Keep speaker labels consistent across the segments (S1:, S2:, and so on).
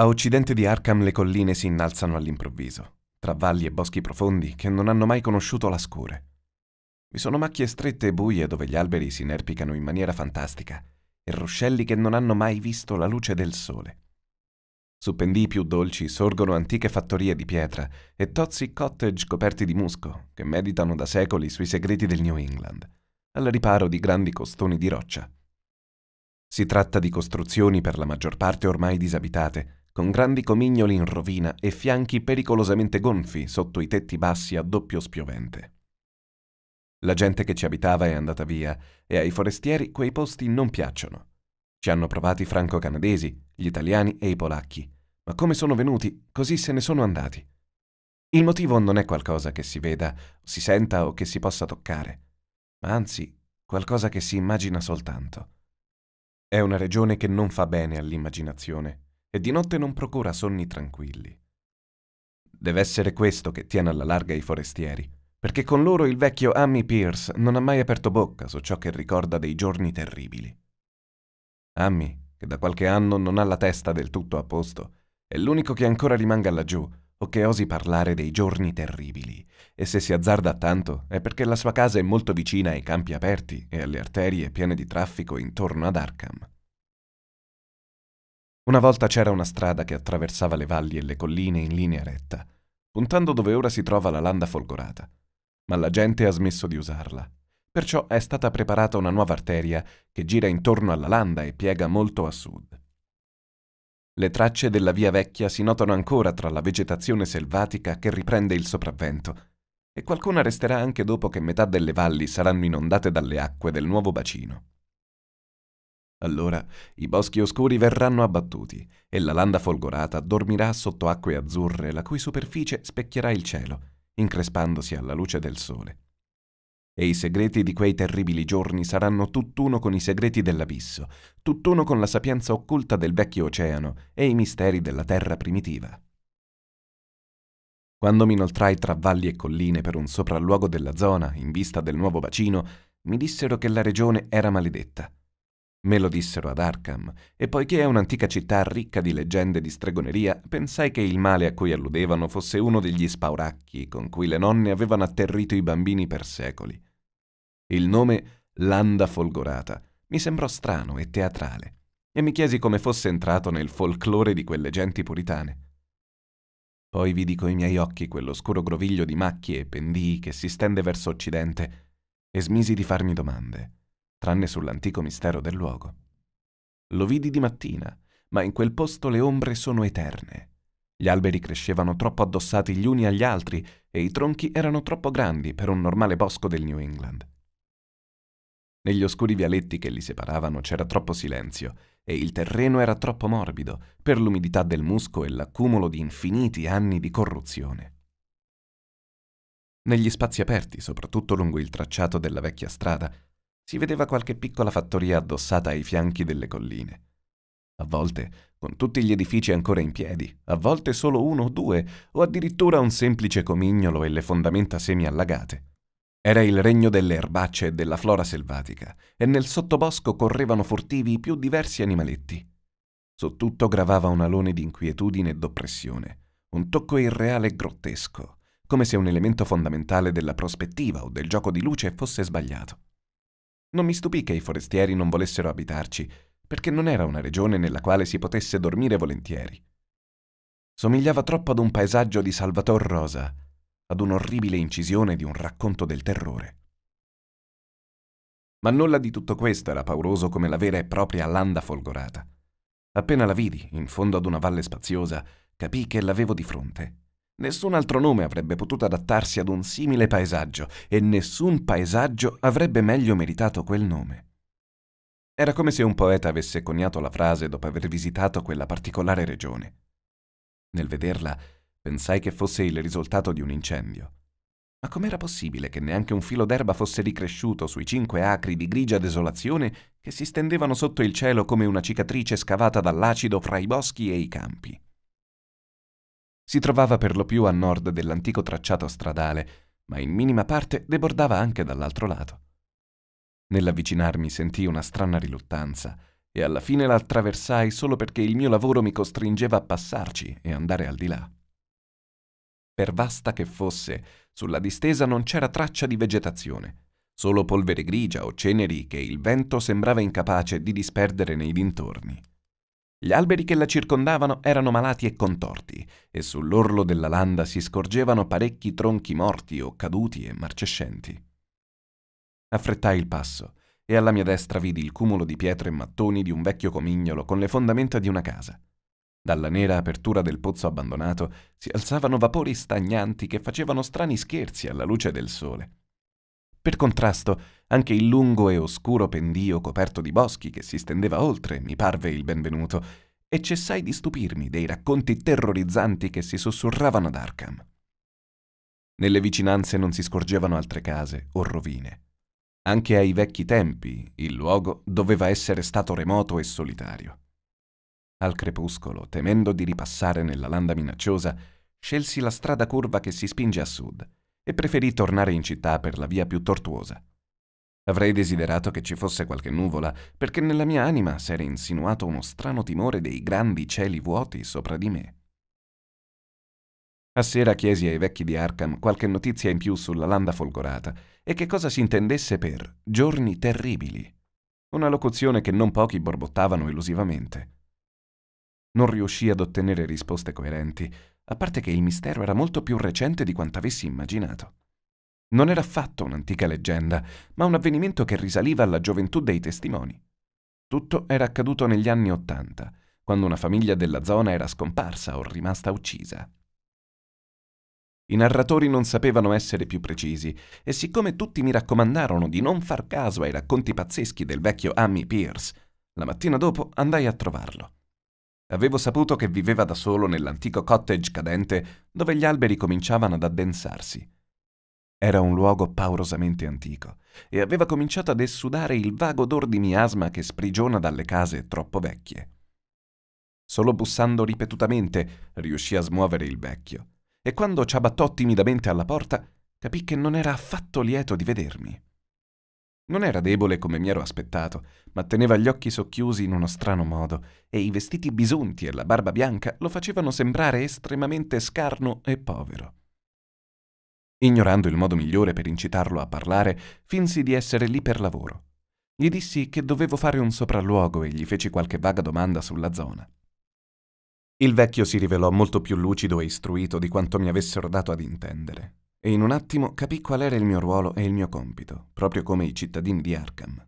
S1: A occidente di Arkham le colline si innalzano all'improvviso, tra valli e boschi profondi che non hanno mai conosciuto la scure. Vi sono macchie strette e buie dove gli alberi si inerpicano in maniera fantastica e ruscelli che non hanno mai visto la luce del sole. Su pendii più dolci sorgono antiche fattorie di pietra e tozzi cottage coperti di musco che meditano da secoli sui segreti del New England, al riparo di grandi costoni di roccia. Si tratta di costruzioni per la maggior parte ormai disabitate, con grandi comignoli in rovina e fianchi pericolosamente gonfi sotto i tetti bassi a doppio spiovente. La gente che ci abitava è andata via e ai forestieri quei posti non piacciono. Ci hanno provati i franco-canadesi, gli italiani e i polacchi, ma come sono venuti, così se ne sono andati. Il motivo non è qualcosa che si veda, si senta o che si possa toccare, ma anzi qualcosa che si immagina soltanto. È una regione che non fa bene all'immaginazione e di notte non procura sonni tranquilli. Deve essere questo che tiene alla larga i forestieri, perché con loro il vecchio Amy Pierce non ha mai aperto bocca su ciò che ricorda dei giorni terribili. Amy, che da qualche anno non ha la testa del tutto a posto, è l'unico che ancora rimanga laggiù o che osi parlare dei giorni terribili, e se si azzarda tanto è perché la sua casa è molto vicina ai campi aperti e alle arterie piene di traffico intorno ad Arkham. Una volta c'era una strada che attraversava le valli e le colline in linea retta, puntando dove ora si trova la landa folgorata. Ma la gente ha smesso di usarla. Perciò è stata preparata una nuova arteria che gira intorno alla landa e piega molto a sud. Le tracce della via vecchia si notano ancora tra la vegetazione selvatica che riprende il sopravvento, e qualcuna resterà anche dopo che metà delle valli saranno inondate dalle acque del nuovo bacino. Allora i boschi oscuri verranno abbattuti e la landa folgorata dormirà sotto acque azzurre la cui superficie specchierà il cielo, increspandosi alla luce del sole. E i segreti di quei terribili giorni saranno tutt'uno con i segreti dell'abisso, tutt'uno con la sapienza occulta del vecchio oceano e i misteri della terra primitiva. Quando mi inoltrai tra valli e colline per un sopralluogo della zona in vista del nuovo bacino, mi dissero che la regione era maledetta Me lo dissero ad Arkham, e poiché è un'antica città ricca di leggende di stregoneria, pensai che il male a cui alludevano fosse uno degli spauracchi con cui le nonne avevano atterrito i bambini per secoli. Il nome Landa Folgorata mi sembrò strano e teatrale, e mi chiesi come fosse entrato nel folklore di quelle genti puritane. Poi vidi coi miei occhi quell'oscuro groviglio di macchie e pendii che si stende verso occidente e smisi di farmi domande tranne sull'antico mistero del luogo. Lo vidi di mattina, ma in quel posto le ombre sono eterne. Gli alberi crescevano troppo addossati gli uni agli altri e i tronchi erano troppo grandi per un normale bosco del New England. Negli oscuri vialetti che li separavano c'era troppo silenzio e il terreno era troppo morbido per l'umidità del musco e l'accumulo di infiniti anni di corruzione. Negli spazi aperti, soprattutto lungo il tracciato della vecchia strada, si vedeva qualche piccola fattoria addossata ai fianchi delle colline. A volte con tutti gli edifici ancora in piedi, a volte solo uno o due, o addirittura un semplice comignolo e le fondamenta semi allagate. Era il regno delle erbacce e della flora selvatica, e nel sottobosco correvano furtivi i più diversi animaletti. Su tutto gravava un alone di inquietudine e d'oppressione, un tocco irreale e grottesco, come se un elemento fondamentale della prospettiva o del gioco di luce fosse sbagliato. Non mi stupì che i forestieri non volessero abitarci, perché non era una regione nella quale si potesse dormire volentieri. Somigliava troppo ad un paesaggio di Salvator Rosa, ad un'orribile incisione di un racconto del terrore. Ma nulla di tutto questo era pauroso come la vera e propria landa folgorata. Appena la vidi, in fondo ad una valle spaziosa, capii che l'avevo di fronte. Nessun altro nome avrebbe potuto adattarsi ad un simile paesaggio e nessun paesaggio avrebbe meglio meritato quel nome. Era come se un poeta avesse coniato la frase dopo aver visitato quella particolare regione. Nel vederla pensai che fosse il risultato di un incendio. Ma com'era possibile che neanche un filo d'erba fosse ricresciuto sui cinque acri di grigia desolazione che si stendevano sotto il cielo come una cicatrice scavata dall'acido fra i boschi e i campi? Si trovava per lo più a nord dell'antico tracciato stradale, ma in minima parte debordava anche dall'altro lato. Nell'avvicinarmi sentii una strana riluttanza e alla fine la attraversai solo perché il mio lavoro mi costringeva a passarci e andare al di là. Per vasta che fosse, sulla distesa non c'era traccia di vegetazione, solo polvere grigia o ceneri che il vento sembrava incapace di disperdere nei dintorni. Gli alberi che la circondavano erano malati e contorti, e sull'orlo della landa si scorgevano parecchi tronchi morti o caduti e marcescenti. Affrettai il passo, e alla mia destra vidi il cumulo di pietre e mattoni di un vecchio comignolo con le fondamenta di una casa. Dalla nera apertura del pozzo abbandonato si alzavano vapori stagnanti che facevano strani scherzi alla luce del sole. Per contrasto, anche il lungo e oscuro pendio coperto di boschi che si stendeva oltre mi parve il benvenuto, e cessai di stupirmi dei racconti terrorizzanti che si sussurravano ad Arkham. Nelle vicinanze non si scorgevano altre case o rovine. Anche ai vecchi tempi il luogo doveva essere stato remoto e solitario. Al crepuscolo, temendo di ripassare nella landa minacciosa, scelsi la strada curva che si spinge a sud e preferì tornare in città per la via più tortuosa. Avrei desiderato che ci fosse qualche nuvola, perché nella mia anima si era insinuato uno strano timore dei grandi cieli vuoti sopra di me. A sera chiesi ai vecchi di Arkham qualche notizia in più sulla landa folgorata e che cosa si intendesse per giorni terribili. Una locuzione che non pochi borbottavano elusivamente. Non riuscì ad ottenere risposte coerenti, a parte che il mistero era molto più recente di quanto avessi immaginato. Non era affatto un'antica leggenda, ma un avvenimento che risaliva alla gioventù dei testimoni. Tutto era accaduto negli anni Ottanta, quando una famiglia della zona era scomparsa o rimasta uccisa. I narratori non sapevano essere più precisi e siccome tutti mi raccomandarono di non far caso ai racconti pazzeschi del vecchio Amy Pierce, la mattina dopo andai a trovarlo. Avevo saputo che viveva da solo nell'antico cottage cadente dove gli alberi cominciavano ad addensarsi. Era un luogo paurosamente antico e aveva cominciato ad essudare il vago odor di miasma che sprigiona dalle case troppo vecchie. Solo bussando ripetutamente riuscì a smuovere il vecchio e quando ciabattò timidamente alla porta capì che non era affatto lieto di vedermi. Non era debole come mi ero aspettato, ma teneva gli occhi socchiusi in uno strano modo e i vestiti bisunti e la barba bianca lo facevano sembrare estremamente scarno e povero. Ignorando il modo migliore per incitarlo a parlare, finsi di essere lì per lavoro. Gli dissi che dovevo fare un sopralluogo e gli feci qualche vaga domanda sulla zona. Il vecchio si rivelò molto più lucido e istruito di quanto mi avessero dato ad intendere e in un attimo capì qual era il mio ruolo e il mio compito, proprio come i cittadini di Arkham.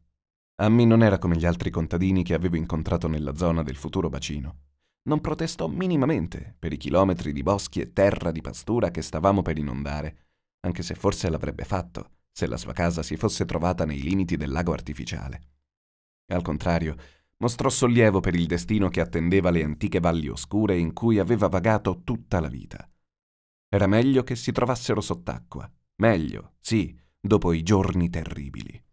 S1: A me non era come gli altri contadini che avevo incontrato nella zona del futuro bacino. Non protestò minimamente per i chilometri di boschi e terra di pastura che stavamo per inondare, anche se forse l'avrebbe fatto se la sua casa si fosse trovata nei limiti del lago artificiale. Al contrario, mostrò sollievo per il destino che attendeva le antiche valli oscure in cui aveva vagato tutta la vita. Era meglio che si trovassero sott'acqua. Meglio, sì, dopo i giorni terribili.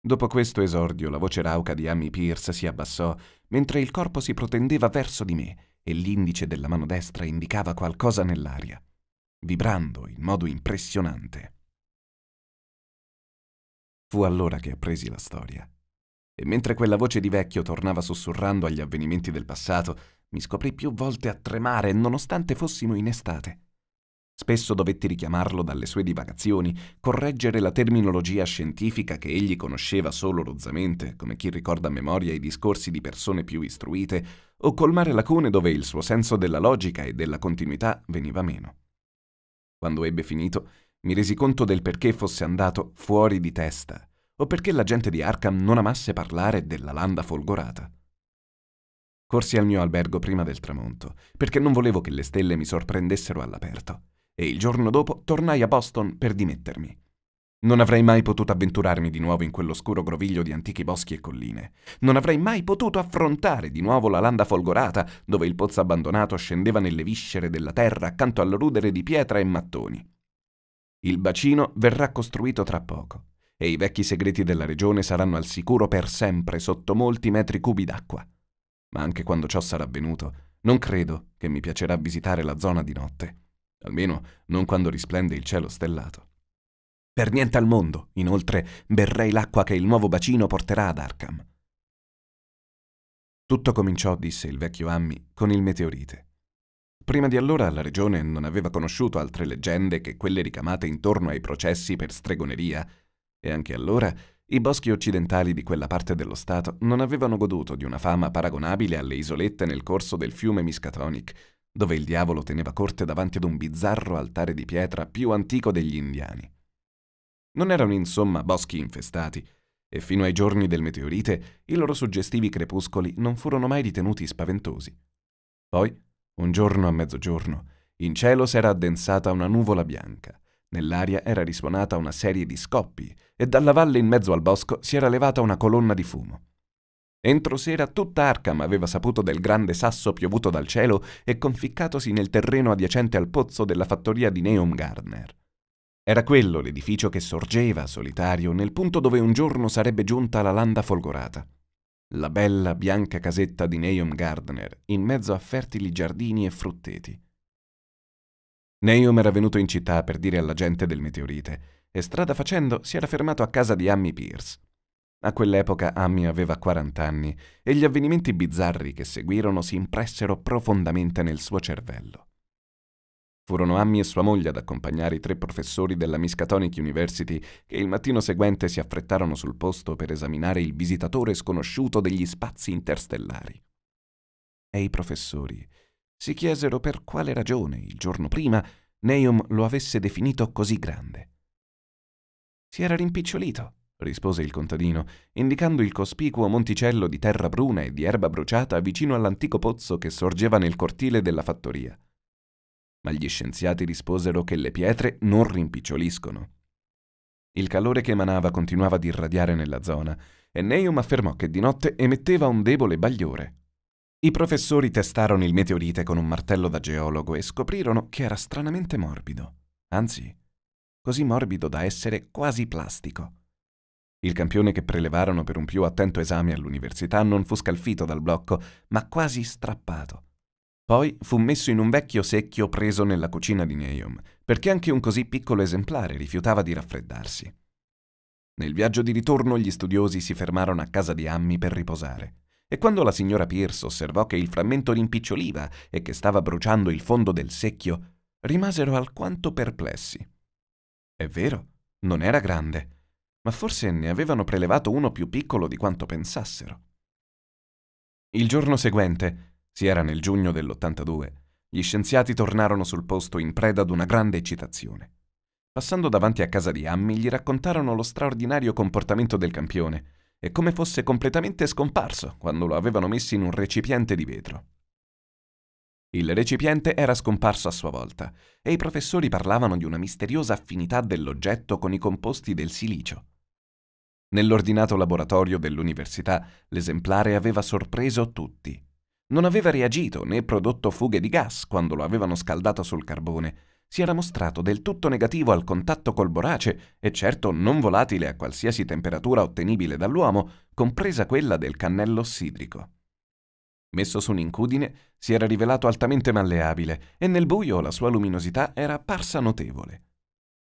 S1: Dopo questo esordio la voce rauca di Amy Pierce si abbassò, mentre il corpo si protendeva verso di me e l'indice della mano destra indicava qualcosa nell'aria, vibrando in modo impressionante. Fu allora che appresi la storia. E mentre quella voce di vecchio tornava sussurrando agli avvenimenti del passato, mi scoprì più volte a tremare nonostante fossimo in estate. Spesso dovetti richiamarlo dalle sue divagazioni, correggere la terminologia scientifica che egli conosceva solo rozzamente, come chi ricorda a memoria i discorsi di persone più istruite, o colmare lacune dove il suo senso della logica e della continuità veniva meno. Quando ebbe finito, mi resi conto del perché fosse andato fuori di testa, o perché la gente di Arkham non amasse parlare della landa folgorata. Corsi al mio albergo prima del tramonto, perché non volevo che le stelle mi sorprendessero all'aperto, e il giorno dopo tornai a Boston per dimettermi. Non avrei mai potuto avventurarmi di nuovo in quell'oscuro groviglio di antichi boschi e colline. Non avrei mai potuto affrontare di nuovo la landa folgorata, dove il pozzo abbandonato scendeva nelle viscere della terra accanto al rudere di pietra e mattoni. Il bacino verrà costruito tra poco, e i vecchi segreti della regione saranno al sicuro per sempre sotto molti metri cubi d'acqua ma anche quando ciò sarà avvenuto, non credo che mi piacerà visitare la zona di notte, almeno non quando risplende il cielo stellato. Per niente al mondo, inoltre, berrei l'acqua che il nuovo bacino porterà ad Arkham. Tutto cominciò, disse il vecchio Ammi, con il meteorite. Prima di allora la regione non aveva conosciuto altre leggende che quelle ricamate intorno ai processi per stregoneria, e anche allora i boschi occidentali di quella parte dello Stato non avevano goduto di una fama paragonabile alle isolette nel corso del fiume Miskatonic, dove il diavolo teneva corte davanti ad un bizzarro altare di pietra più antico degli indiani. Non erano insomma boschi infestati, e fino ai giorni del meteorite i loro suggestivi crepuscoli non furono mai ritenuti spaventosi. Poi, un giorno a mezzogiorno, in cielo s'era addensata una nuvola bianca Nell'aria era risuonata una serie di scoppi e dalla valle in mezzo al bosco si era levata una colonna di fumo. Entro sera tutta Arkham aveva saputo del grande sasso piovuto dal cielo e conficcatosi nel terreno adiacente al pozzo della fattoria di Neum Gardner. Era quello l'edificio che sorgeva solitario nel punto dove un giorno sarebbe giunta la landa folgorata. La bella bianca casetta di Neum Gardner, in mezzo a fertili giardini e frutteti. Neum era venuto in città per dire alla gente del meteorite e strada facendo si era fermato a casa di Amy Pierce. A quell'epoca Amy aveva 40 anni e gli avvenimenti bizzarri che seguirono si impressero profondamente nel suo cervello. Furono Amy e sua moglie ad accompagnare i tre professori della Miskatonic University che il mattino seguente si affrettarono sul posto per esaminare il visitatore sconosciuto degli spazi interstellari. E i professori si chiesero per quale ragione, il giorno prima, Neum lo avesse definito così grande. Si era rimpicciolito, rispose il contadino, indicando il cospicuo monticello di terra bruna e di erba bruciata vicino all'antico pozzo che sorgeva nel cortile della fattoria. Ma gli scienziati risposero che le pietre non rimpiccioliscono. Il calore che emanava continuava ad irradiare nella zona e Neum affermò che di notte emetteva un debole bagliore. I professori testarono il meteorite con un martello da geologo e scoprirono che era stranamente morbido, anzi, così morbido da essere quasi plastico. Il campione che prelevarono per un più attento esame all'università non fu scalfito dal blocco, ma quasi strappato. Poi fu messo in un vecchio secchio preso nella cucina di Neum, perché anche un così piccolo esemplare rifiutava di raffreddarsi. Nel viaggio di ritorno gli studiosi si fermarono a casa di Ammi per riposare. E quando la signora Pierce osservò che il frammento rimpiccioliva e che stava bruciando il fondo del secchio, rimasero alquanto perplessi. È vero, non era grande, ma forse ne avevano prelevato uno più piccolo di quanto pensassero. Il giorno seguente, si era nel giugno dell'82, gli scienziati tornarono sul posto in preda ad una grande eccitazione. Passando davanti a casa di Ammi, gli raccontarono lo straordinario comportamento del campione e come fosse completamente scomparso quando lo avevano messo in un recipiente di vetro. Il recipiente era scomparso a sua volta e i professori parlavano di una misteriosa affinità dell'oggetto con i composti del silicio. Nell'ordinato laboratorio dell'università l'esemplare aveva sorpreso tutti. Non aveva reagito né prodotto fughe di gas quando lo avevano scaldato sul carbone si era mostrato del tutto negativo al contatto col borace e certo non volatile a qualsiasi temperatura ottenibile dall'uomo, compresa quella del cannello ossidrico. Messo su un'incudine, si era rivelato altamente malleabile e nel buio la sua luminosità era apparsa notevole.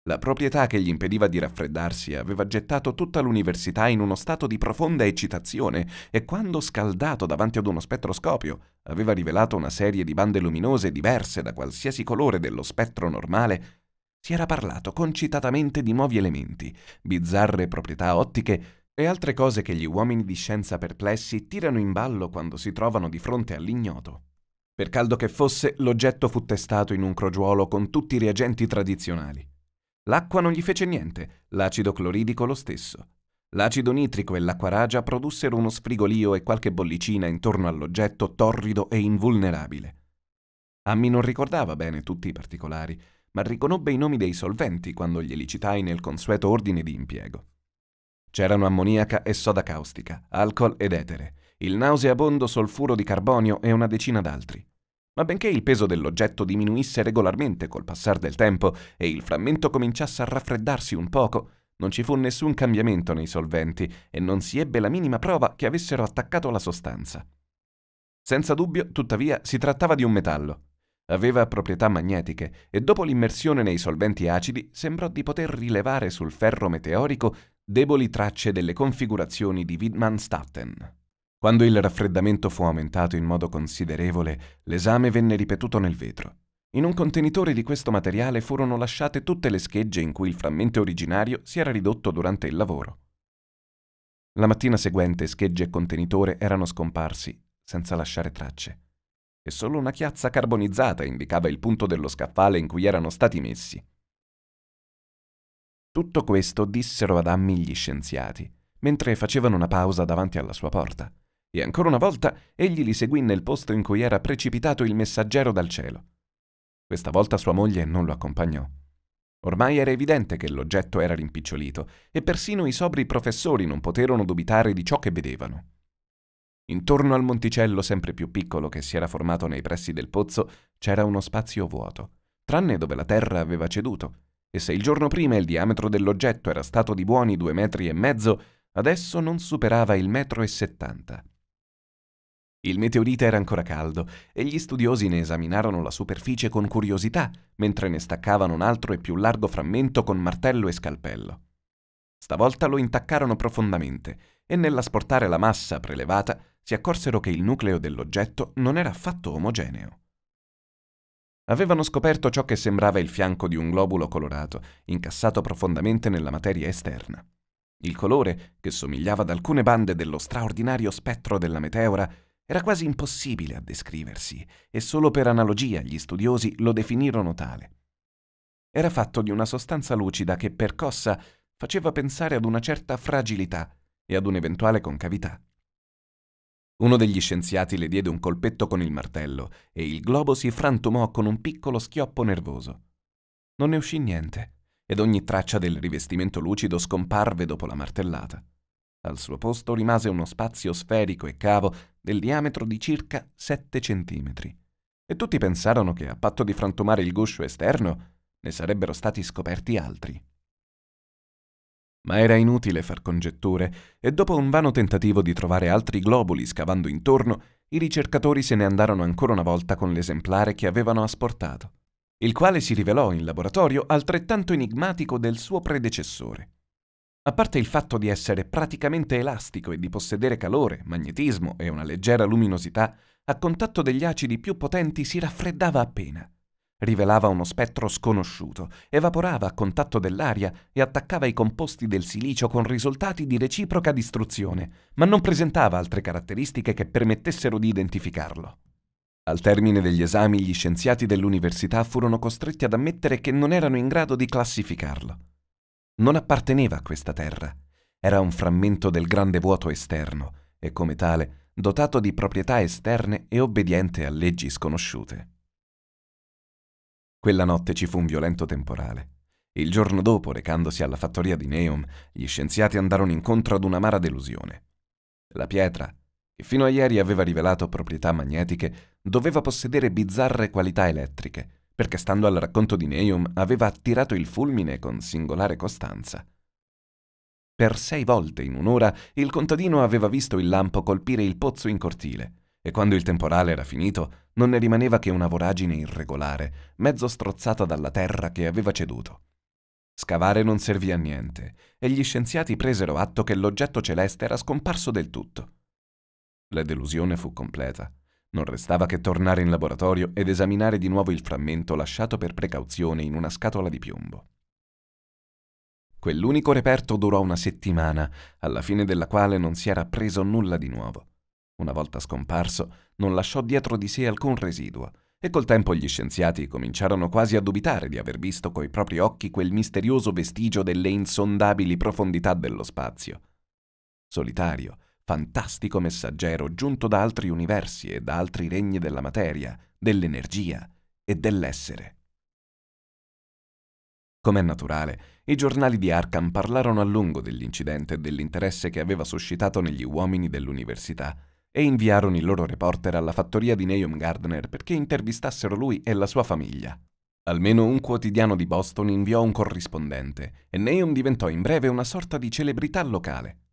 S1: La proprietà che gli impediva di raffreddarsi aveva gettato tutta l'università in uno stato di profonda eccitazione e quando scaldato davanti ad uno spettroscopio aveva rivelato una serie di bande luminose diverse da qualsiasi colore dello spettro normale, si era parlato concitatamente di nuovi elementi, bizzarre proprietà ottiche e altre cose che gli uomini di scienza perplessi tirano in ballo quando si trovano di fronte all'ignoto. Per caldo che fosse, l'oggetto fu testato in un crogiuolo con tutti i reagenti tradizionali. L'acqua non gli fece niente, l'acido cloridico lo stesso. L'acido nitrico e l'acqua ragia produssero uno sfrigolio e qualche bollicina intorno all'oggetto torrido e invulnerabile. Ammi non ricordava bene tutti i particolari, ma riconobbe i nomi dei solventi quando glieli citai nel consueto ordine di impiego. C'erano ammoniaca e soda caustica, alcol ed etere, il nauseabondo solfuro di carbonio e una decina d'altri. Ma benché il peso dell'oggetto diminuisse regolarmente col passare del tempo e il frammento cominciasse a raffreddarsi un poco, non ci fu nessun cambiamento nei solventi e non si ebbe la minima prova che avessero attaccato la sostanza. Senza dubbio, tuttavia, si trattava di un metallo. Aveva proprietà magnetiche e dopo l'immersione nei solventi acidi sembrò di poter rilevare sul ferro meteorico deboli tracce delle configurazioni di Widmann-Statten. Quando il raffreddamento fu aumentato in modo considerevole, l'esame venne ripetuto nel vetro. In un contenitore di questo materiale furono lasciate tutte le schegge in cui il frammento originario si era ridotto durante il lavoro. La mattina seguente schegge e contenitore erano scomparsi, senza lasciare tracce, e solo una chiazza carbonizzata indicava il punto dello scaffale in cui erano stati messi. Tutto questo dissero ad Ammi gli scienziati, mentre facevano una pausa davanti alla sua porta e ancora una volta egli li seguì nel posto in cui era precipitato il messaggero dal cielo. Questa volta sua moglie non lo accompagnò. Ormai era evidente che l'oggetto era rimpicciolito e persino i sobri professori non poterono dubitare di ciò che vedevano. Intorno al monticello sempre più piccolo che si era formato nei pressi del pozzo c'era uno spazio vuoto, tranne dove la terra aveva ceduto, e se il giorno prima il diametro dell'oggetto era stato di buoni due metri e mezzo, adesso non superava il metro e settanta. Il meteorite era ancora caldo e gli studiosi ne esaminarono la superficie con curiosità, mentre ne staccavano un altro e più largo frammento con martello e scalpello. Stavolta lo intaccarono profondamente e nell'asportare la massa prelevata si accorsero che il nucleo dell'oggetto non era affatto omogeneo. Avevano scoperto ciò che sembrava il fianco di un globulo colorato, incassato profondamente nella materia esterna. Il colore, che somigliava ad alcune bande dello straordinario spettro della meteora, era quasi impossibile a descriversi e solo per analogia gli studiosi lo definirono tale. Era fatto di una sostanza lucida che percossa faceva pensare ad una certa fragilità e ad un'eventuale concavità. Uno degli scienziati le diede un colpetto con il martello e il globo si frantumò con un piccolo schioppo nervoso. Non ne uscì niente, ed ogni traccia del rivestimento lucido scomparve dopo la martellata. Al suo posto rimase uno spazio sferico e cavo del diametro di circa 7 cm. E tutti pensarono che, a patto di frantumare il guscio esterno, ne sarebbero stati scoperti altri. Ma era inutile far congetture, e dopo un vano tentativo di trovare altri globuli scavando intorno, i ricercatori se ne andarono ancora una volta con l'esemplare che avevano asportato, il quale si rivelò in laboratorio altrettanto enigmatico del suo predecessore. A parte il fatto di essere praticamente elastico e di possedere calore, magnetismo e una leggera luminosità, a contatto degli acidi più potenti si raffreddava appena. Rivelava uno spettro sconosciuto, evaporava a contatto dell'aria e attaccava i composti del silicio con risultati di reciproca distruzione, ma non presentava altre caratteristiche che permettessero di identificarlo. Al termine degli esami gli scienziati dell'università furono costretti ad ammettere che non erano in grado di classificarlo non apparteneva a questa terra. Era un frammento del grande vuoto esterno e come tale dotato di proprietà esterne e obbediente a leggi sconosciute. Quella notte ci fu un violento temporale. Il giorno dopo, recandosi alla fattoria di Neum, gli scienziati andarono incontro ad un'amara delusione. La pietra, che fino a ieri aveva rivelato proprietà magnetiche, doveva possedere bizzarre qualità elettriche, perché stando al racconto di Neum aveva attirato il fulmine con singolare costanza. Per sei volte in un'ora il contadino aveva visto il lampo colpire il pozzo in cortile, e quando il temporale era finito non ne rimaneva che una voragine irregolare, mezzo strozzata dalla terra che aveva ceduto. Scavare non servì a niente, e gli scienziati presero atto che l'oggetto celeste era scomparso del tutto. La delusione fu completa. Non restava che tornare in laboratorio ed esaminare di nuovo il frammento lasciato per precauzione in una scatola di piombo. Quell'unico reperto durò una settimana, alla fine della quale non si era preso nulla di nuovo. Una volta scomparso, non lasciò dietro di sé alcun residuo, e col tempo gli scienziati cominciarono quasi a dubitare di aver visto coi propri occhi quel misterioso vestigio delle insondabili profondità dello spazio. Solitario, fantastico messaggero giunto da altri universi e da altri regni della materia, dell'energia e dell'essere. Com'è naturale, i giornali di Arkham parlarono a lungo dell'incidente e dell'interesse che aveva suscitato negli uomini dell'università e inviarono il loro reporter alla fattoria di Neum Gardner perché intervistassero lui e la sua famiglia. Almeno un quotidiano di Boston inviò un corrispondente e Neum diventò in breve una sorta di celebrità locale.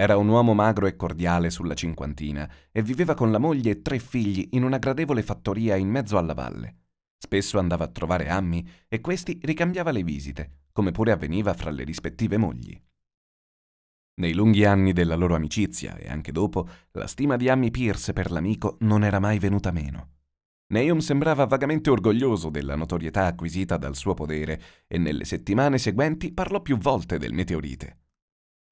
S1: Era un uomo magro e cordiale sulla cinquantina e viveva con la moglie e tre figli in una gradevole fattoria in mezzo alla valle. Spesso andava a trovare Ammi e questi ricambiava le visite, come pure avveniva fra le rispettive mogli. Nei lunghi anni della loro amicizia e anche dopo, la stima di Ammi Pierce per l'amico non era mai venuta meno. Neum sembrava vagamente orgoglioso della notorietà acquisita dal suo podere e nelle settimane seguenti parlò più volte del meteorite.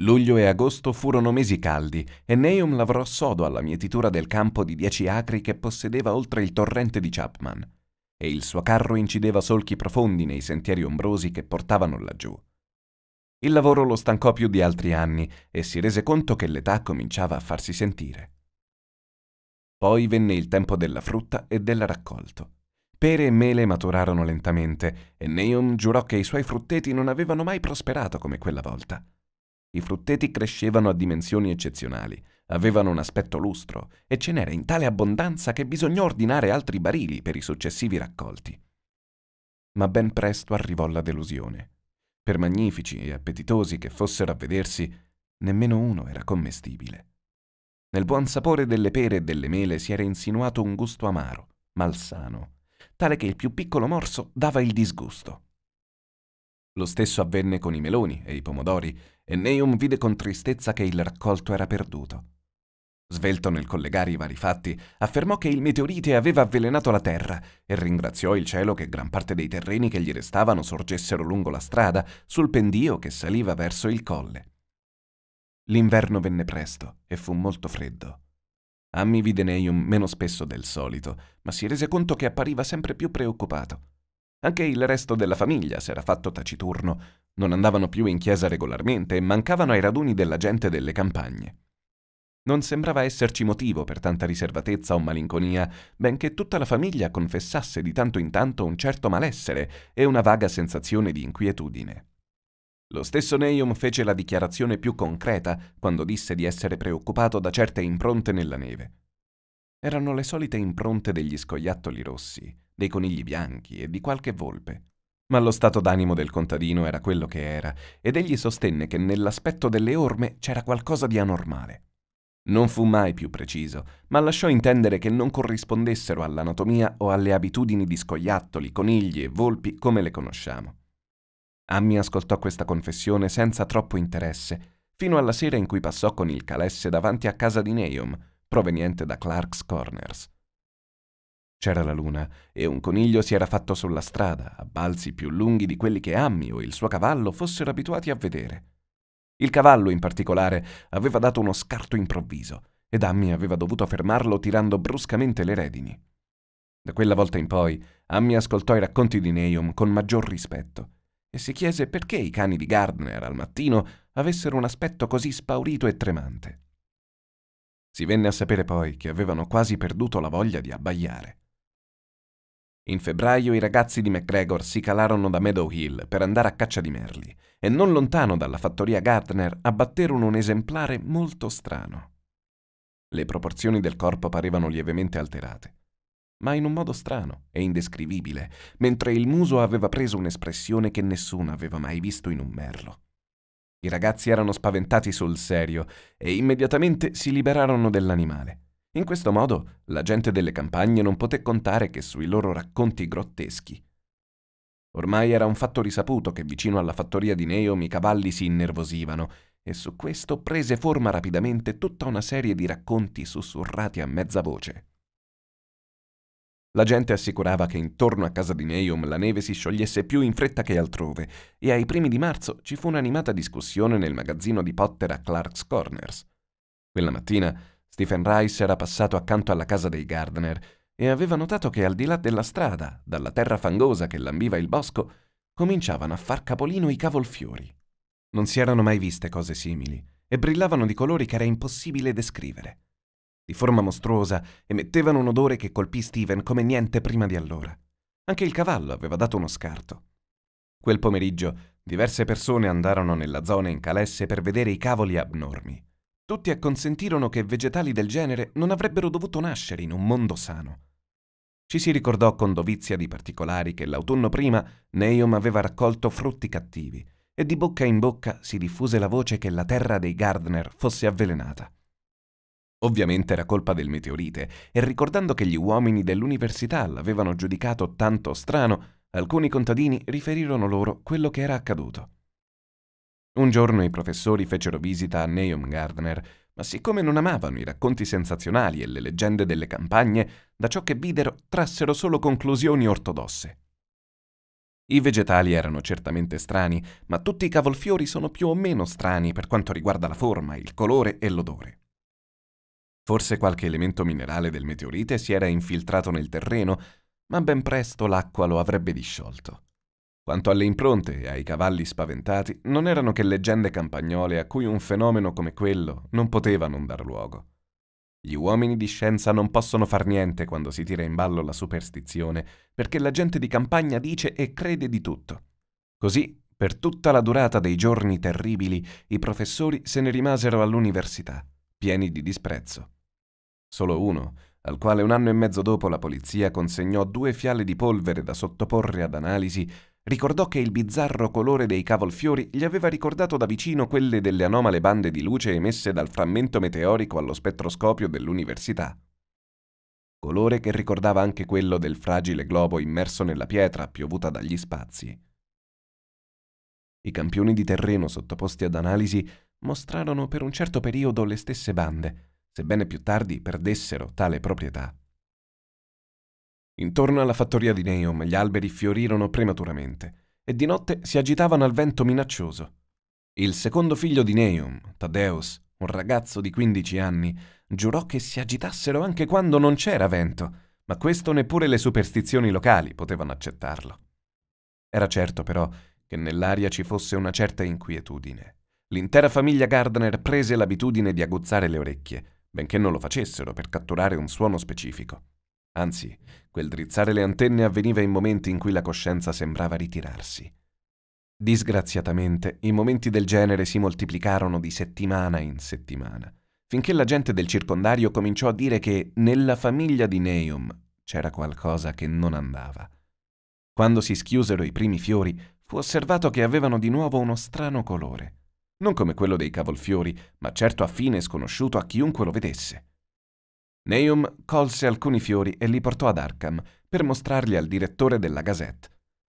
S1: Luglio e agosto furono mesi caldi e Neum lavorò sodo alla mietitura del campo di dieci acri che possedeva oltre il torrente di Chapman, e il suo carro incideva solchi profondi nei sentieri ombrosi che portavano laggiù. Il lavoro lo stancò più di altri anni e si rese conto che l'età cominciava a farsi sentire. Poi venne il tempo della frutta e del raccolto. Pere e mele maturarono lentamente e Neum giurò che i suoi frutteti non avevano mai prosperato come quella volta. I frutteti crescevano a dimensioni eccezionali, avevano un aspetto lustro e ce n'era in tale abbondanza che bisognò ordinare altri barili per i successivi raccolti. Ma ben presto arrivò la delusione. Per magnifici e appetitosi che fossero a vedersi, nemmeno uno era commestibile. Nel buon sapore delle pere e delle mele si era insinuato un gusto amaro, malsano, tale che il più piccolo morso dava il disgusto. Lo stesso avvenne con i meloni e i pomodori, e Neum vide con tristezza che il raccolto era perduto. Svelto nel collegare i vari fatti, affermò che il meteorite aveva avvelenato la terra e ringraziò il cielo che gran parte dei terreni che gli restavano sorgessero lungo la strada, sul pendio che saliva verso il colle. L'inverno venne presto e fu molto freddo. Ammi vide Neum meno spesso del solito, ma si rese conto che appariva sempre più preoccupato. Anche il resto della famiglia si era fatto taciturno, non andavano più in chiesa regolarmente e mancavano ai raduni della gente delle campagne. Non sembrava esserci motivo per tanta riservatezza o malinconia, benché tutta la famiglia confessasse di tanto in tanto un certo malessere e una vaga sensazione di inquietudine. Lo stesso Neyum fece la dichiarazione più concreta quando disse di essere preoccupato da certe impronte nella neve. Erano le solite impronte degli scoiattoli rossi, dei conigli bianchi e di qualche volpe. Ma lo stato d'animo del contadino era quello che era, ed egli sostenne che nell'aspetto delle orme c'era qualcosa di anormale. Non fu mai più preciso, ma lasciò intendere che non corrispondessero all'anatomia o alle abitudini di scoiattoli, conigli e volpi come le conosciamo. Ammi ascoltò questa confessione senza troppo interesse, fino alla sera in cui passò con il calesse davanti a casa di Neum, proveniente da Clark's Corners. C'era la luna e un coniglio si era fatto sulla strada, a balzi più lunghi di quelli che Ammi o il suo cavallo fossero abituati a vedere. Il cavallo, in particolare, aveva dato uno scarto improvviso ed Ammi aveva dovuto fermarlo tirando bruscamente le redini. Da quella volta in poi, Ammi ascoltò i racconti di Neum con maggior rispetto e si chiese perché i cani di Gardner al mattino avessero un aspetto così spaurito e tremante. Si venne a sapere poi che avevano quasi perduto la voglia di abbaiare. In febbraio i ragazzi di McGregor si calarono da Meadow Hill per andare a caccia di merli e non lontano dalla fattoria Gardner abbatterono un esemplare molto strano. Le proporzioni del corpo parevano lievemente alterate, ma in un modo strano e indescrivibile, mentre il muso aveva preso un'espressione che nessuno aveva mai visto in un merlo. I ragazzi erano spaventati sul serio e immediatamente si liberarono dell'animale in questo modo la gente delle campagne non poté contare che sui loro racconti grotteschi. Ormai era un fatto risaputo che vicino alla fattoria di Neom i cavalli si innervosivano e su questo prese forma rapidamente tutta una serie di racconti sussurrati a mezza voce. La gente assicurava che intorno a casa di Neum la neve si sciogliesse più in fretta che altrove e ai primi di marzo ci fu un'animata discussione nel magazzino di Potter a Clark's Corners. Quella mattina Stephen Rice era passato accanto alla casa dei Gardner e aveva notato che al di là della strada, dalla terra fangosa che lambiva il bosco, cominciavano a far capolino i cavolfiori. Non si erano mai viste cose simili e brillavano di colori che era impossibile descrivere. Di forma mostruosa, emettevano un odore che colpì Steven come niente prima di allora. Anche il cavallo aveva dato uno scarto. Quel pomeriggio diverse persone andarono nella zona in calesse per vedere i cavoli abnormi. Tutti acconsentirono che vegetali del genere non avrebbero dovuto nascere in un mondo sano. Ci si ricordò con dovizia di particolari che l'autunno prima Neum aveva raccolto frutti cattivi e di bocca in bocca si diffuse la voce che la terra dei Gardner fosse avvelenata. Ovviamente era colpa del meteorite e ricordando che gli uomini dell'università l'avevano giudicato tanto strano, alcuni contadini riferirono loro quello che era accaduto. Un giorno i professori fecero visita a Nahum Gardner, ma siccome non amavano i racconti sensazionali e le leggende delle campagne, da ciò che videro trassero solo conclusioni ortodosse. I vegetali erano certamente strani, ma tutti i cavolfiori sono più o meno strani per quanto riguarda la forma, il colore e l'odore. Forse qualche elemento minerale del meteorite si era infiltrato nel terreno, ma ben presto l'acqua lo avrebbe disciolto. Quanto alle impronte e ai cavalli spaventati, non erano che leggende campagnole a cui un fenomeno come quello non poteva non dar luogo. Gli uomini di scienza non possono far niente quando si tira in ballo la superstizione, perché la gente di campagna dice e crede di tutto. Così, per tutta la durata dei giorni terribili, i professori se ne rimasero all'università, pieni di disprezzo. Solo uno, al quale un anno e mezzo dopo la polizia consegnò due fiale di polvere da sottoporre ad analisi, Ricordò che il bizzarro colore dei cavolfiori gli aveva ricordato da vicino quelle delle anomale bande di luce emesse dal frammento meteorico allo spettroscopio dell'università. Colore che ricordava anche quello del fragile globo immerso nella pietra piovuta dagli spazi. I campioni di terreno sottoposti ad analisi mostrarono per un certo periodo le stesse bande, sebbene più tardi perdessero tale proprietà. Intorno alla fattoria di Neom gli alberi fiorirono prematuramente e di notte si agitavano al vento minaccioso. Il secondo figlio di Neum, Taddeus, un ragazzo di 15 anni, giurò che si agitassero anche quando non c'era vento, ma questo neppure le superstizioni locali potevano accettarlo. Era certo però che nell'aria ci fosse una certa inquietudine. L'intera famiglia Gardner prese l'abitudine di aguzzare le orecchie, benché non lo facessero per catturare un suono specifico. Anzi, Quel drizzare le antenne avveniva in momenti in cui la coscienza sembrava ritirarsi. Disgraziatamente, i momenti del genere si moltiplicarono di settimana in settimana, finché la gente del circondario cominciò a dire che nella famiglia di Neum c'era qualcosa che non andava. Quando si schiusero i primi fiori, fu osservato che avevano di nuovo uno strano colore, non come quello dei cavolfiori, ma certo affine e sconosciuto a chiunque lo vedesse. Neum colse alcuni fiori e li portò ad Arkham per mostrarli al direttore della Gazette.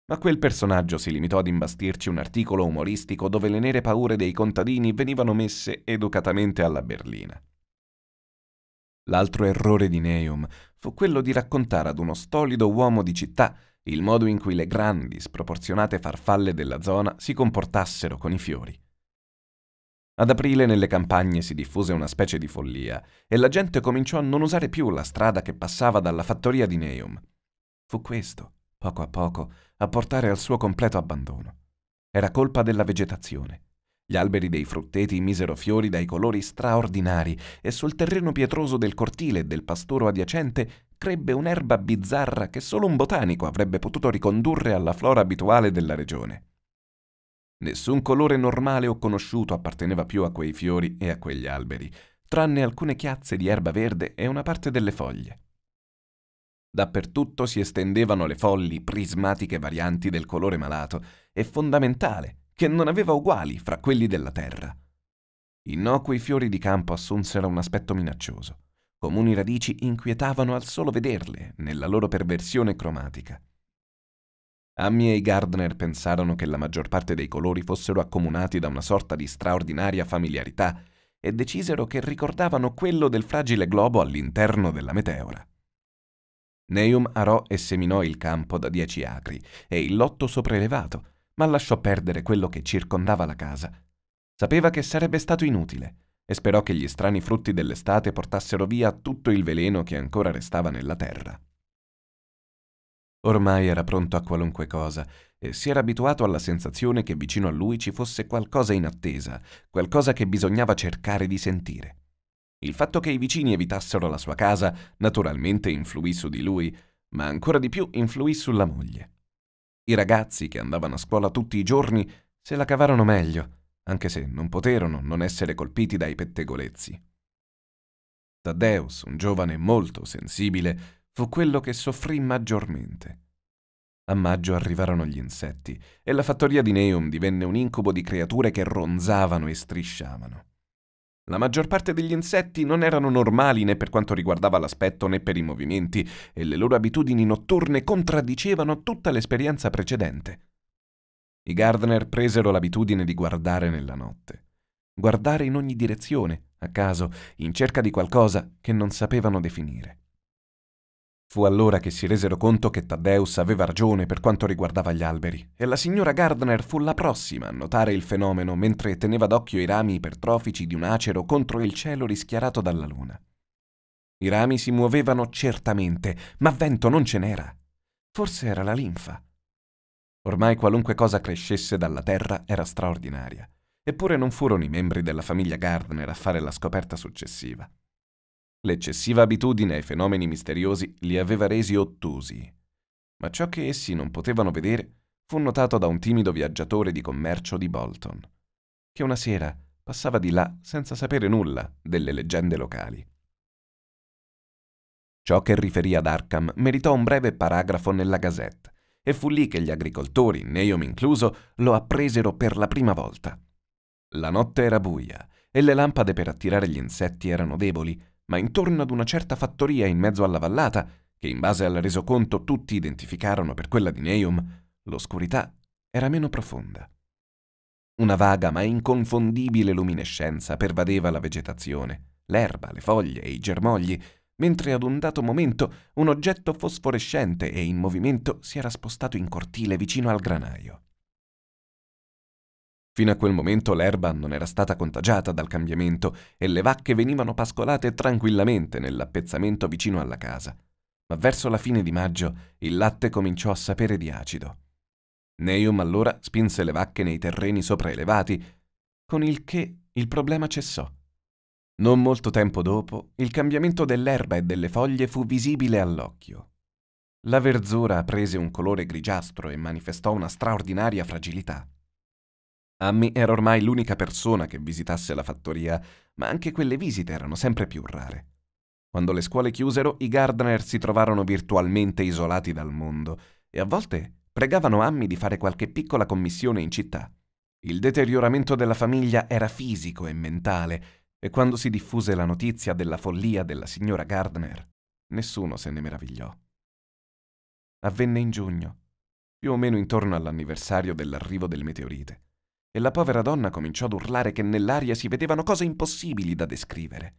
S1: Ma quel personaggio si limitò ad imbastirci un articolo umoristico dove le nere paure dei contadini venivano messe educatamente alla berlina. L'altro errore di Neum fu quello di raccontare ad uno stolido uomo di città il modo in cui le grandi, sproporzionate farfalle della zona si comportassero con i fiori. Ad aprile nelle campagne si diffuse una specie di follia e la gente cominciò a non usare più la strada che passava dalla fattoria di Neum. Fu questo, poco a poco, a portare al suo completo abbandono. Era colpa della vegetazione. Gli alberi dei frutteti misero fiori dai colori straordinari e sul terreno pietroso del cortile e del pastoro adiacente crebbe un'erba bizzarra che solo un botanico avrebbe potuto ricondurre alla flora abituale della regione. Nessun colore normale o conosciuto apparteneva più a quei fiori e a quegli alberi, tranne alcune chiazze di erba verde e una parte delle foglie. Dappertutto si estendevano le folli prismatiche varianti del colore malato e fondamentale, che non aveva uguali fra quelli della terra. Innocui fiori di campo assunsero un aspetto minaccioso. Comuni radici inquietavano al solo vederle nella loro perversione cromatica. Ammi e i Gardner pensarono che la maggior parte dei colori fossero accomunati da una sorta di straordinaria familiarità e decisero che ricordavano quello del fragile globo all'interno della meteora. Neum arò e seminò il campo da dieci acri e il lotto sopraelevato, ma lasciò perdere quello che circondava la casa. Sapeva che sarebbe stato inutile e sperò che gli strani frutti dell'estate portassero via tutto il veleno che ancora restava nella terra. Ormai era pronto a qualunque cosa e si era abituato alla sensazione che vicino a lui ci fosse qualcosa in attesa, qualcosa che bisognava cercare di sentire. Il fatto che i vicini evitassero la sua casa naturalmente influì su di lui, ma ancora di più influì sulla moglie. I ragazzi che andavano a scuola tutti i giorni se la cavarono meglio, anche se non poterono non essere colpiti dai pettegolezzi. Taddeus, un giovane molto sensibile, fu quello che soffrì maggiormente. A maggio arrivarono gli insetti e la fattoria di Neum divenne un incubo di creature che ronzavano e strisciavano. La maggior parte degli insetti non erano normali né per quanto riguardava l'aspetto né per i movimenti e le loro abitudini notturne contraddicevano tutta l'esperienza precedente. I gardener presero l'abitudine di guardare nella notte, guardare in ogni direzione, a caso, in cerca di qualcosa che non sapevano definire. Fu allora che si resero conto che Taddeus aveva ragione per quanto riguardava gli alberi, e la signora Gardner fu la prossima a notare il fenomeno mentre teneva d'occhio i rami ipertrofici di un acero contro il cielo rischiarato dalla luna. I rami si muovevano certamente, ma vento non ce n'era. Forse era la linfa. Ormai qualunque cosa crescesse dalla terra era straordinaria, eppure non furono i membri della famiglia Gardner a fare la scoperta successiva. L'eccessiva abitudine ai fenomeni misteriosi li aveva resi ottusi, ma ciò che essi non potevano vedere fu notato da un timido viaggiatore di commercio di Bolton, che una sera passava di là senza sapere nulla delle leggende locali. Ciò che riferì ad Arkham meritò un breve paragrafo nella Gazette, e fu lì che gli agricoltori, Neom incluso, lo appresero per la prima volta. La notte era buia e le lampade per attirare gli insetti erano deboli, ma intorno ad una certa fattoria in mezzo alla vallata, che in base al resoconto tutti identificarono per quella di Neum, l'oscurità era meno profonda. Una vaga ma inconfondibile luminescenza pervadeva la vegetazione, l'erba, le foglie e i germogli, mentre ad un dato momento un oggetto fosforescente e in movimento si era spostato in cortile vicino al granaio. Fino a quel momento l'erba non era stata contagiata dal cambiamento e le vacche venivano pascolate tranquillamente nell'appezzamento vicino alla casa. Ma verso la fine di maggio il latte cominciò a sapere di acido. Neum allora spinse le vacche nei terreni sopraelevati, con il che il problema cessò. Non molto tempo dopo, il cambiamento dell'erba e delle foglie fu visibile all'occhio. La verzura prese un colore grigiastro e manifestò una straordinaria fragilità. Ammi era ormai l'unica persona che visitasse la fattoria, ma anche quelle visite erano sempre più rare. Quando le scuole chiusero, i Gardner si trovarono virtualmente isolati dal mondo e a volte pregavano Ammi di fare qualche piccola commissione in città. Il deterioramento della famiglia era fisico e mentale e quando si diffuse la notizia della follia della signora Gardner, nessuno se ne meravigliò. Avvenne in giugno, più o meno intorno all'anniversario dell'arrivo del meteorite e la povera donna cominciò ad urlare che nell'aria si vedevano cose impossibili da descrivere.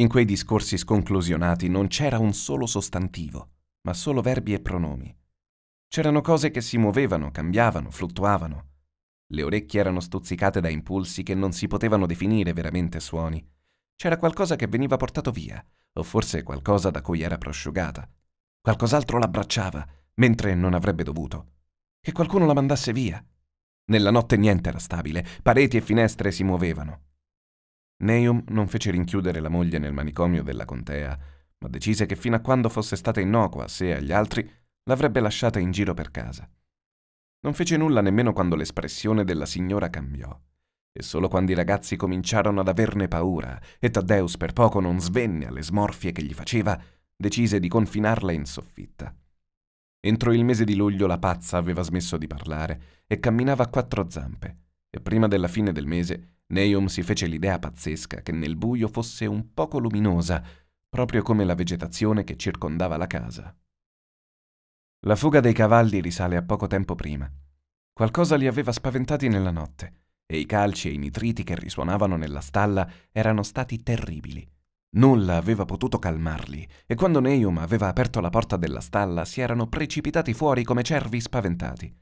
S1: In quei discorsi sconclusionati non c'era un solo sostantivo, ma solo verbi e pronomi. C'erano cose che si muovevano, cambiavano, fluttuavano. Le orecchie erano stuzzicate da impulsi che non si potevano definire veramente suoni. C'era qualcosa che veniva portato via, o forse qualcosa da cui era prosciugata. Qualcos'altro l'abbracciava, mentre non avrebbe dovuto. Che qualcuno la mandasse via. Nella notte niente era stabile, pareti e finestre si muovevano. Neum non fece rinchiudere la moglie nel manicomio della contea, ma decise che fino a quando fosse stata innocua a sé e agli altri, l'avrebbe lasciata in giro per casa. Non fece nulla nemmeno quando l'espressione della signora cambiò. E solo quando i ragazzi cominciarono ad averne paura e Taddeus per poco non svenne alle smorfie che gli faceva, decise di confinarla in soffitta. Entro il mese di luglio la pazza aveva smesso di parlare e camminava a quattro zampe, e prima della fine del mese Neum si fece l'idea pazzesca che nel buio fosse un poco luminosa, proprio come la vegetazione che circondava la casa. La fuga dei cavalli risale a poco tempo prima. Qualcosa li aveva spaventati nella notte, e i calci e i nitriti che risuonavano nella stalla erano stati terribili. Nulla aveva potuto calmarli, e quando Neum aveva aperto la porta della stalla si erano precipitati fuori come cervi spaventati.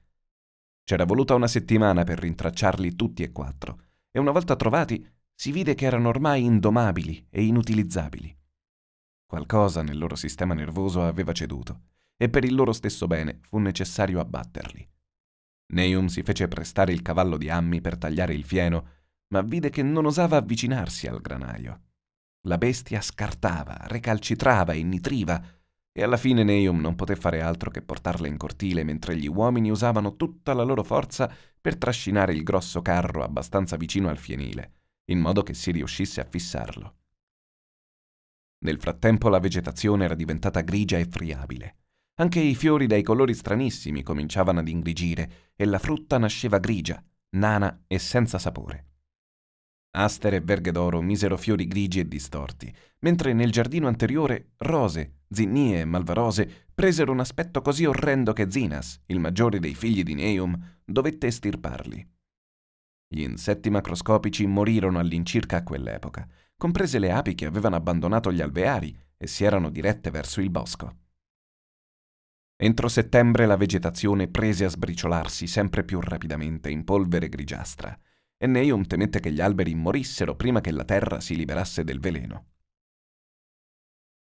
S1: C'era voluta una settimana per rintracciarli tutti e quattro, e una volta trovati si vide che erano ormai indomabili e inutilizzabili. Qualcosa nel loro sistema nervoso aveva ceduto, e per il loro stesso bene fu necessario abbatterli. Neum si fece prestare il cavallo di Ammi per tagliare il fieno, ma vide che non osava avvicinarsi al granaio. La bestia scartava, recalcitrava, e nitriva, e alla fine Neum non poté fare altro che portarla in cortile mentre gli uomini usavano tutta la loro forza per trascinare il grosso carro abbastanza vicino al fienile, in modo che si riuscisse a fissarlo. Nel frattempo la vegetazione era diventata grigia e friabile. Anche i fiori dai colori stranissimi cominciavano ad ingrigire e la frutta nasceva grigia, nana e senza sapore. Aster e verghe d'oro misero fiori grigi e distorti, mentre nel giardino anteriore rose, zinnie e malvarose presero un aspetto così orrendo che Zinas, il maggiore dei figli di Neum, dovette estirparli. Gli insetti macroscopici morirono all'incirca a quell'epoca, comprese le api che avevano abbandonato gli alveari e si erano dirette verso il bosco. Entro settembre la vegetazione prese a sbriciolarsi sempre più rapidamente in polvere grigiastra e Neium temette che gli alberi morissero prima che la terra si liberasse del veleno.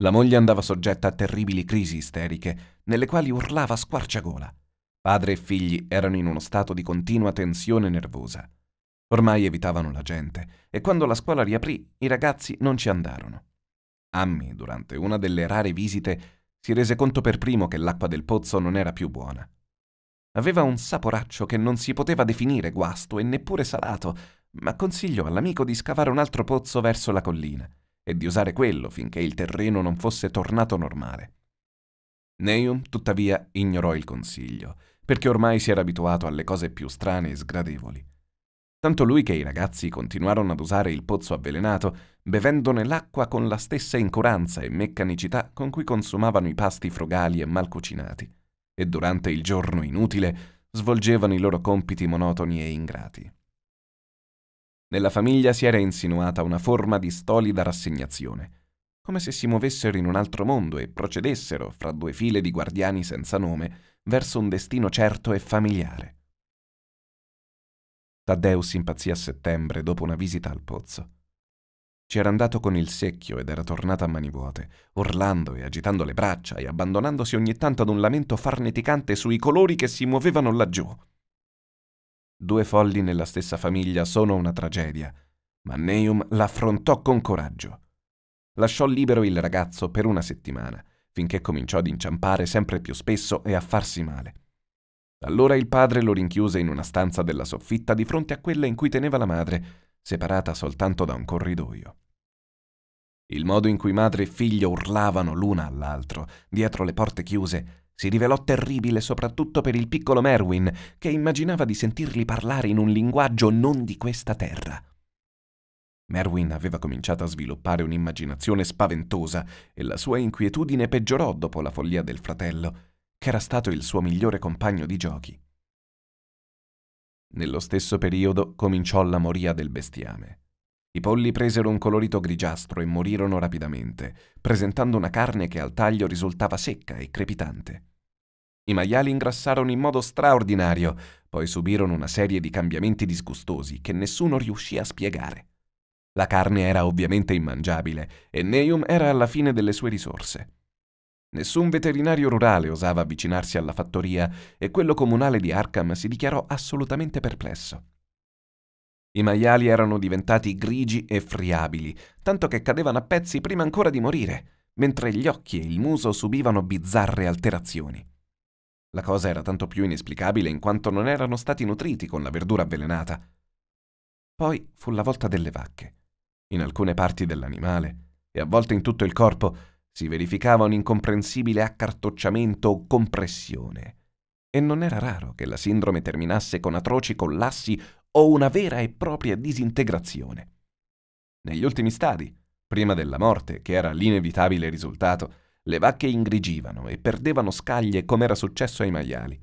S1: La moglie andava soggetta a terribili crisi isteriche, nelle quali urlava a squarciagola. Padre e figli erano in uno stato di continua tensione nervosa. Ormai evitavano la gente e quando la scuola riaprì i ragazzi non ci andarono. Ammi, durante una delle rare visite, si rese conto per primo che l'acqua del pozzo non era più buona. Aveva un saporaccio che non si poteva definire guasto e neppure salato, ma consigliò all'amico di scavare un altro pozzo verso la collina e di usare quello finché il terreno non fosse tornato normale. Neum, tuttavia, ignorò il consiglio, perché ormai si era abituato alle cose più strane e sgradevoli. Tanto lui che i ragazzi continuarono ad usare il pozzo avvelenato, bevendone l'acqua con la stessa incuranza e meccanicità con cui consumavano i pasti frugali e mal cucinati e durante il giorno inutile svolgevano i loro compiti monotoni e ingrati. Nella famiglia si era insinuata una forma di stolida rassegnazione, come se si muovessero in un altro mondo e procedessero, fra due file di guardiani senza nome, verso un destino certo e familiare. Taddeus impazzì a settembre dopo una visita al pozzo. C'era andato con il secchio ed era tornata a mani vuote, urlando e agitando le braccia e abbandonandosi ogni tanto ad un lamento farneticante sui colori che si muovevano laggiù. Due folli nella stessa famiglia sono una tragedia, ma Neum l'affrontò con coraggio. Lasciò libero il ragazzo per una settimana, finché cominciò ad inciampare sempre più spesso e a farsi male. Allora il padre lo rinchiuse in una stanza della soffitta di fronte a quella in cui teneva la madre, separata soltanto da un corridoio. Il modo in cui madre e figlio urlavano l'una all'altro, dietro le porte chiuse, si rivelò terribile soprattutto per il piccolo Merwin, che immaginava di sentirli parlare in un linguaggio non di questa terra. Merwin aveva cominciato a sviluppare un'immaginazione spaventosa e la sua inquietudine peggiorò dopo la follia del fratello, che era stato il suo migliore compagno di giochi. Nello stesso periodo cominciò la moria del bestiame. I polli presero un colorito grigiastro e morirono rapidamente, presentando una carne che al taglio risultava secca e crepitante. I maiali ingrassarono in modo straordinario, poi subirono una serie di cambiamenti disgustosi che nessuno riuscì a spiegare. La carne era ovviamente immangiabile e Neum era alla fine delle sue risorse. Nessun veterinario rurale osava avvicinarsi alla fattoria e quello comunale di Arkham si dichiarò assolutamente perplesso. I maiali erano diventati grigi e friabili, tanto che cadevano a pezzi prima ancora di morire, mentre gli occhi e il muso subivano bizzarre alterazioni. La cosa era tanto più inesplicabile in quanto non erano stati nutriti con la verdura avvelenata. Poi fu la volta delle vacche. In alcune parti dell'animale, e a volte in tutto il corpo, si verificava un incomprensibile accartocciamento o compressione. E non era raro che la sindrome terminasse con atroci collassi o una vera e propria disintegrazione. Negli ultimi stadi, prima della morte, che era l'inevitabile risultato, le vacche ingrigivano e perdevano scaglie come era successo ai maiali.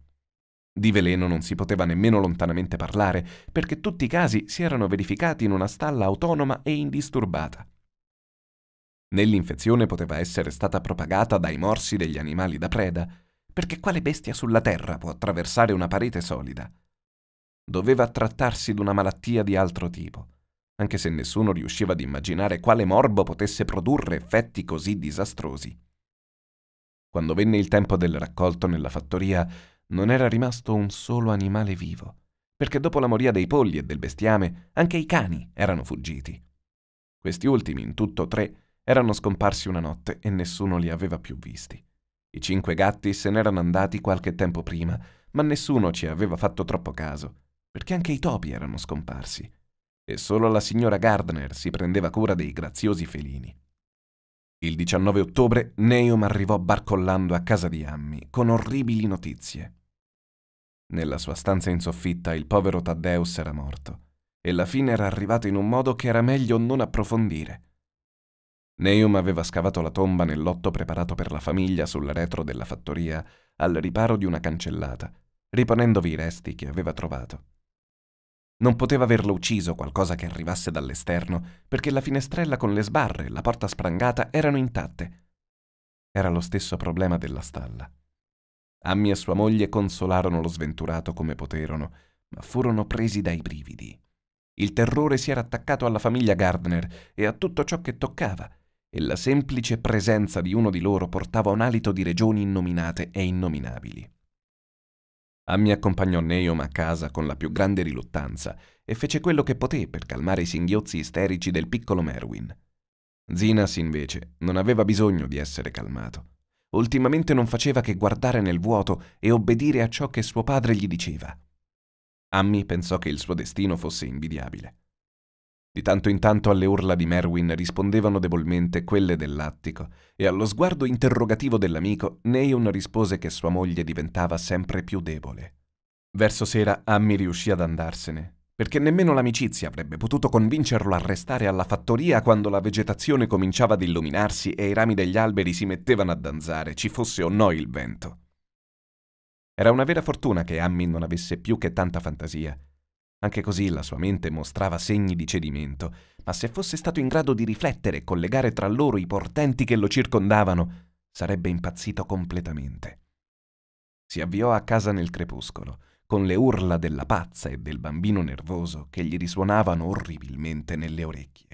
S1: Di veleno non si poteva nemmeno lontanamente parlare, perché tutti i casi si erano verificati in una stalla autonoma e indisturbata. Né l'infezione poteva essere stata propagata dai morsi degli animali da preda, perché quale bestia sulla terra può attraversare una parete solida? Doveva trattarsi di una malattia di altro tipo, anche se nessuno riusciva ad immaginare quale morbo potesse produrre effetti così disastrosi. Quando venne il tempo del raccolto nella fattoria, non era rimasto un solo animale vivo, perché dopo la moria dei polli e del bestiame anche i cani erano fuggiti. Questi ultimi, in tutto tre, erano scomparsi una notte e nessuno li aveva più visti. I cinque gatti se n'erano andati qualche tempo prima, ma nessuno ci aveva fatto troppo caso, perché anche i topi erano scomparsi e solo la signora Gardner si prendeva cura dei graziosi felini. Il 19 ottobre Neum arrivò barcollando a casa di Ammi con orribili notizie. Nella sua stanza in soffitta il povero Taddeus era morto e la fine era arrivata in un modo che era meglio non approfondire. Neum aveva scavato la tomba nel lotto preparato per la famiglia sul retro della fattoria al riparo di una cancellata, riponendovi i resti che aveva trovato. Non poteva averlo ucciso qualcosa che arrivasse dall'esterno, perché la finestrella con le sbarre e la porta sprangata erano intatte. Era lo stesso problema della stalla. Ammi e sua moglie consolarono lo sventurato come poterono, ma furono presi dai brividi. Il terrore si era attaccato alla famiglia Gardner e a tutto ciò che toccava, e la semplice presenza di uno di loro portava un alito di regioni innominate e innominabili. Ammi accompagnò Neom a casa con la più grande riluttanza e fece quello che poté per calmare i singhiozzi isterici del piccolo Merwin. Zinas, invece, non aveva bisogno di essere calmato. Ultimamente non faceva che guardare nel vuoto e obbedire a ciò che suo padre gli diceva. Ammi pensò che il suo destino fosse invidiabile. Di tanto in tanto alle urla di Merwin rispondevano debolmente quelle dell'attico, e allo sguardo interrogativo dell'amico Neon rispose che sua moglie diventava sempre più debole. Verso sera Amy riuscì ad andarsene, perché nemmeno l'amicizia avrebbe potuto convincerlo a restare alla fattoria quando la vegetazione cominciava ad illuminarsi e i rami degli alberi si mettevano a danzare, ci fosse o no il vento. Era una vera fortuna che Amy non avesse più che tanta fantasia anche così la sua mente mostrava segni di cedimento, ma se fosse stato in grado di riflettere e collegare tra loro i portenti che lo circondavano, sarebbe impazzito completamente. Si avviò a casa nel crepuscolo, con le urla della pazza e del bambino nervoso che gli risuonavano orribilmente nelle orecchie.